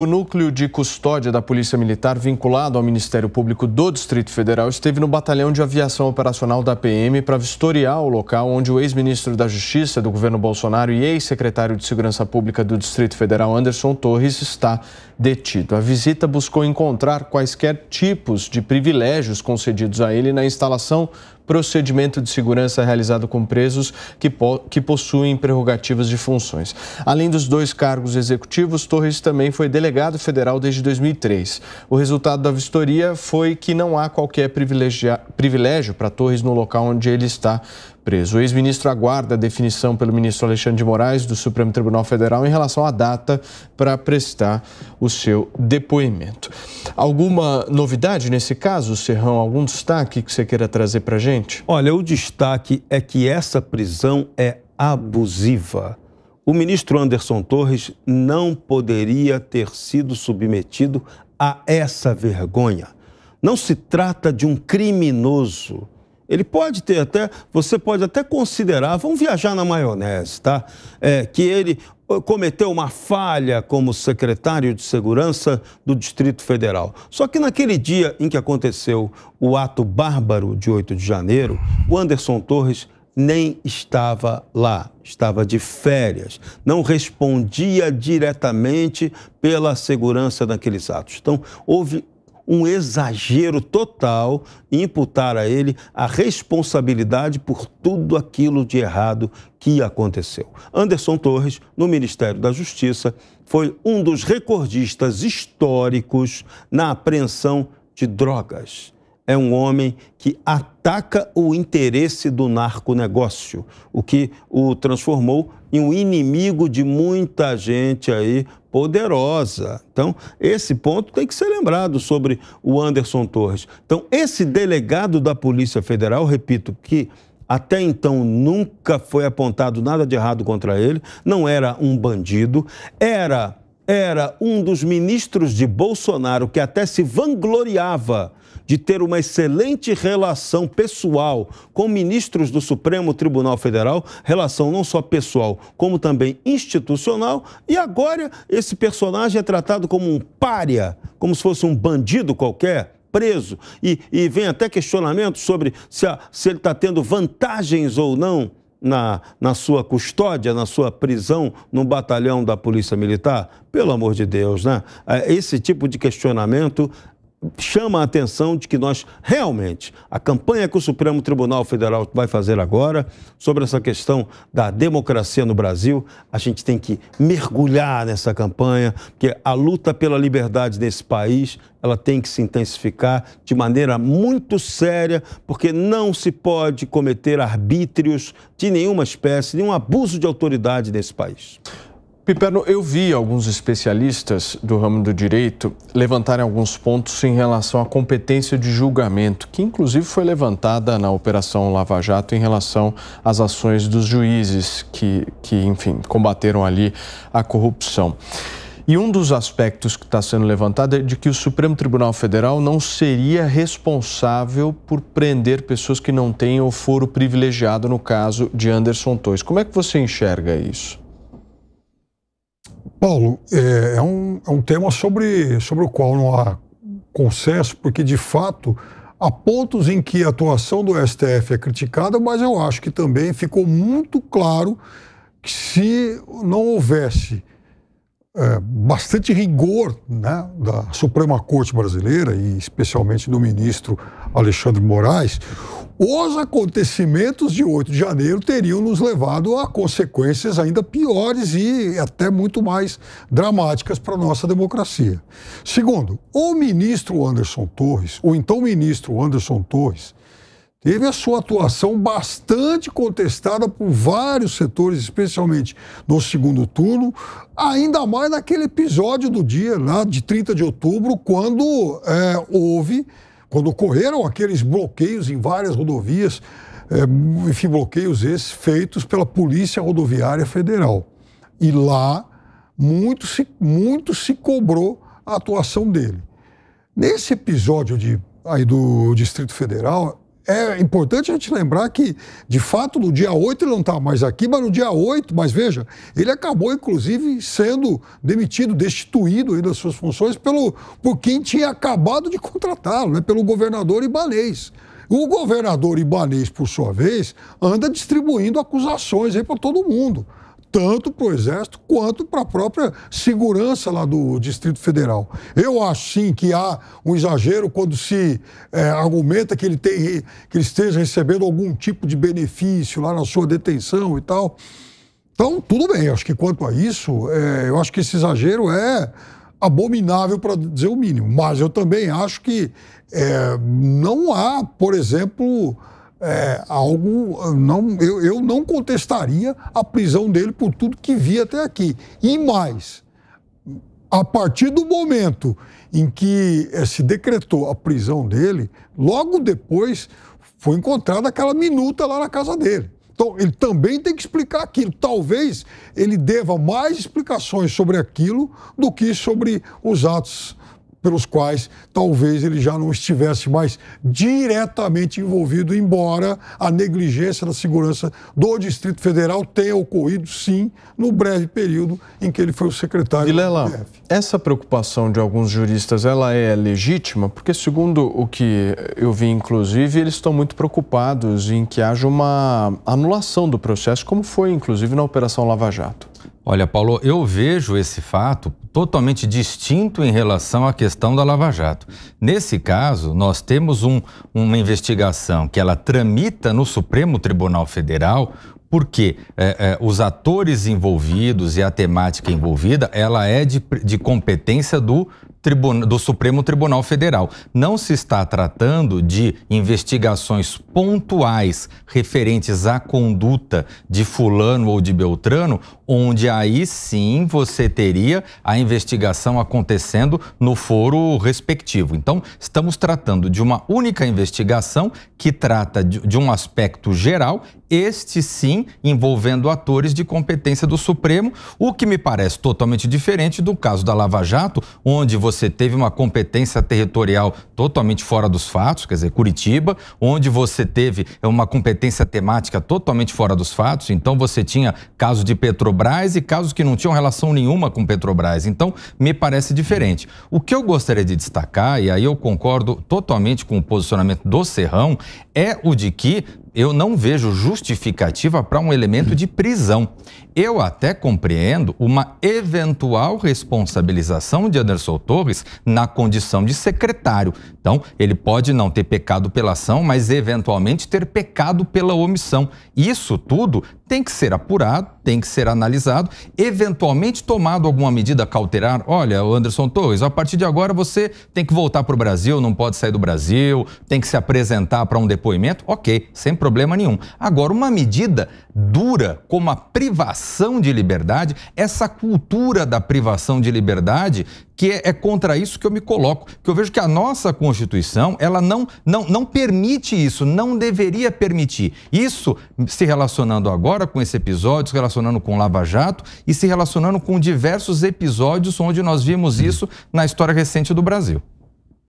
O núcleo de custódia da Polícia Militar, vinculado ao Ministério Público do Distrito Federal, esteve no batalhão de aviação operacional da PM para vistoriar o local onde o ex-ministro da Justiça do governo Bolsonaro e ex-secretário de Segurança Pública do Distrito Federal, Anderson Torres, está detido. A visita buscou encontrar quaisquer tipos de privilégios concedidos a ele na instalação, procedimento de segurança realizado com presos que, po que possuem prerrogativas de funções. Além dos dois cargos executivos, Torres também foi delegado federal desde 2003. O resultado da vistoria foi que não há qualquer privilégio para Torres no local onde ele está preso. O ex-ministro aguarda a definição pelo ministro Alexandre de Moraes do Supremo Tribunal Federal em relação à data para prestar o seu depoimento. Alguma novidade nesse caso, Serrão? Algum destaque que você queira trazer para a gente? Olha, o destaque é que essa prisão é abusiva. O ministro Anderson Torres não poderia ter sido submetido a essa vergonha. Não se trata de um criminoso ele pode ter até, você pode até considerar, vamos viajar na maionese, tá? É, que ele uh, cometeu uma falha como secretário de segurança do Distrito Federal. Só que naquele dia em que aconteceu o ato bárbaro de 8 de janeiro, o Anderson Torres nem estava lá, estava de férias, não respondia diretamente pela segurança daqueles atos. Então, houve um exagero total imputar a ele a responsabilidade por tudo aquilo de errado que aconteceu. Anderson Torres, no Ministério da Justiça, foi um dos recordistas históricos na apreensão de drogas é um homem que ataca o interesse do narconegócio, o que o transformou em um inimigo de muita gente aí poderosa. Então, esse ponto tem que ser lembrado sobre o Anderson Torres. Então, esse delegado da Polícia Federal, repito, que até então nunca foi apontado nada de errado contra ele, não era um bandido, era era um dos ministros de Bolsonaro que até se vangloriava de ter uma excelente relação pessoal com ministros do Supremo Tribunal Federal, relação não só pessoal, como também institucional, e agora esse personagem é tratado como um pária, como se fosse um bandido qualquer preso. E, e, vem até questionamento sobre se, a, se ele está tendo vantagens ou não na, na sua custódia, na sua prisão, num batalhão da Polícia Militar? Pelo amor de Deus, né? É, esse tipo de questionamento chama a atenção de que nós realmente, a campanha que o Supremo Tribunal Federal vai fazer agora sobre essa questão da democracia no Brasil, a gente tem que mergulhar nessa campanha, porque a luta pela liberdade nesse país, ela tem que se intensificar de maneira muito séria, porque não se pode cometer arbítrios de nenhuma espécie, nenhum abuso de autoridade nesse país. Piperno, eu vi alguns especialistas do ramo do direito levantarem alguns pontos em relação à competência de julgamento, que inclusive foi levantada na Operação Lava Jato em relação às ações dos juízes que, que enfim, combateram ali a corrupção. E um dos aspectos que está sendo levantado é de que o Supremo Tribunal Federal não seria responsável por prender pessoas que não tenham o foro privilegiado, no caso de Anderson Torres. Como é que você enxerga isso? Paulo, é, é, um, é um tema sobre, sobre o qual não há consenso, porque de fato há pontos em que a atuação do STF é criticada, mas eu acho que também ficou muito claro que se não houvesse é, bastante rigor né, da Suprema Corte brasileira e especialmente do ministro Alexandre Moraes, os acontecimentos de 8 de janeiro teriam nos levado a consequências ainda piores e até muito mais dramáticas para a nossa democracia. Segundo, o ministro Anderson Torres, o então ministro Anderson Torres, teve a sua atuação bastante contestada por vários setores, especialmente no segundo turno, ainda mais naquele episódio do dia, lá de 30 de outubro, quando é, houve quando ocorreram aqueles bloqueios em várias rodovias, é, enfim, bloqueios esses feitos pela Polícia Rodoviária Federal. E lá muito se, muito se cobrou a atuação dele. Nesse episódio de, aí do Distrito Federal, é importante a gente lembrar que, de fato, no dia 8 ele não está mais aqui, mas no dia 8, mas veja, ele acabou, inclusive, sendo demitido, destituído aí das suas funções pelo, por quem tinha acabado de contratá-lo, né, pelo governador Ibanês. O governador Ibanês, por sua vez, anda distribuindo acusações aí para todo mundo tanto para o Exército quanto para a própria segurança lá do Distrito Federal. Eu acho sim que há um exagero quando se é, argumenta que ele, tem, que ele esteja recebendo algum tipo de benefício lá na sua detenção e tal. Então, tudo bem, acho que quanto a isso, é, eu acho que esse exagero é abominável, para dizer o mínimo. Mas eu também acho que é, não há, por exemplo, é, algo. Não, eu, eu não contestaria a prisão dele por tudo que vi até aqui. E mais, a partir do momento em que eh, se decretou a prisão dele, logo depois foi encontrada aquela minuta lá na casa dele. Então, ele também tem que explicar aquilo. Talvez ele deva mais explicações sobre aquilo do que sobre os atos pelos quais talvez ele já não estivesse mais diretamente envolvido, embora a negligência da segurança do Distrito Federal tenha ocorrido, sim, no breve período em que ele foi o secretário Vilela, do DF. Essa preocupação de alguns juristas, ela é legítima? Porque, segundo o que eu vi, inclusive, eles estão muito preocupados em que haja uma anulação do processo, como foi, inclusive, na Operação Lava Jato. Olha, Paulo, eu vejo esse fato totalmente distinto em relação à questão da Lava Jato. Nesse caso, nós temos um, uma investigação que ela tramita no Supremo Tribunal Federal, porque é, é, os atores envolvidos e a temática envolvida, ela é de, de competência do do Supremo Tribunal Federal. Não se está tratando de investigações pontuais referentes à conduta de Fulano ou de Beltrano, onde aí sim você teria a investigação acontecendo no foro respectivo. Então, estamos tratando de uma única investigação que trata de, de um aspecto geral, este sim envolvendo atores de competência do Supremo, o que me parece totalmente diferente do caso da Lava Jato, onde você você teve uma competência territorial totalmente fora dos fatos, quer dizer, Curitiba, onde você teve uma competência temática totalmente fora dos fatos, então você tinha casos de Petrobras e casos que não tinham relação nenhuma com Petrobras. Então, me parece diferente. O que eu gostaria de destacar, e aí eu concordo totalmente com o posicionamento do Serrão, é o de que eu não vejo justificativa para um elemento de prisão. Eu até compreendo uma eventual responsabilização de Anderson Torres na condição de secretário. Então, ele pode não ter pecado pela ação, mas eventualmente ter pecado pela omissão. Isso tudo tem que ser apurado, tem que ser analisado, eventualmente tomado alguma medida cautelar. Olha, Anderson Torres, a partir de agora você tem que voltar para o Brasil, não pode sair do Brasil, tem que se apresentar para um depoimento. Ok, sempre problema nenhum. Agora, uma medida dura como a privação de liberdade, essa cultura da privação de liberdade, que é, é, contra isso que eu me coloco, que eu vejo que a nossa Constituição, ela não, não, não permite isso, não deveria permitir. Isso se relacionando agora com esse episódio, se relacionando com Lava Jato e se relacionando com diversos episódios onde nós vimos isso na história recente do Brasil.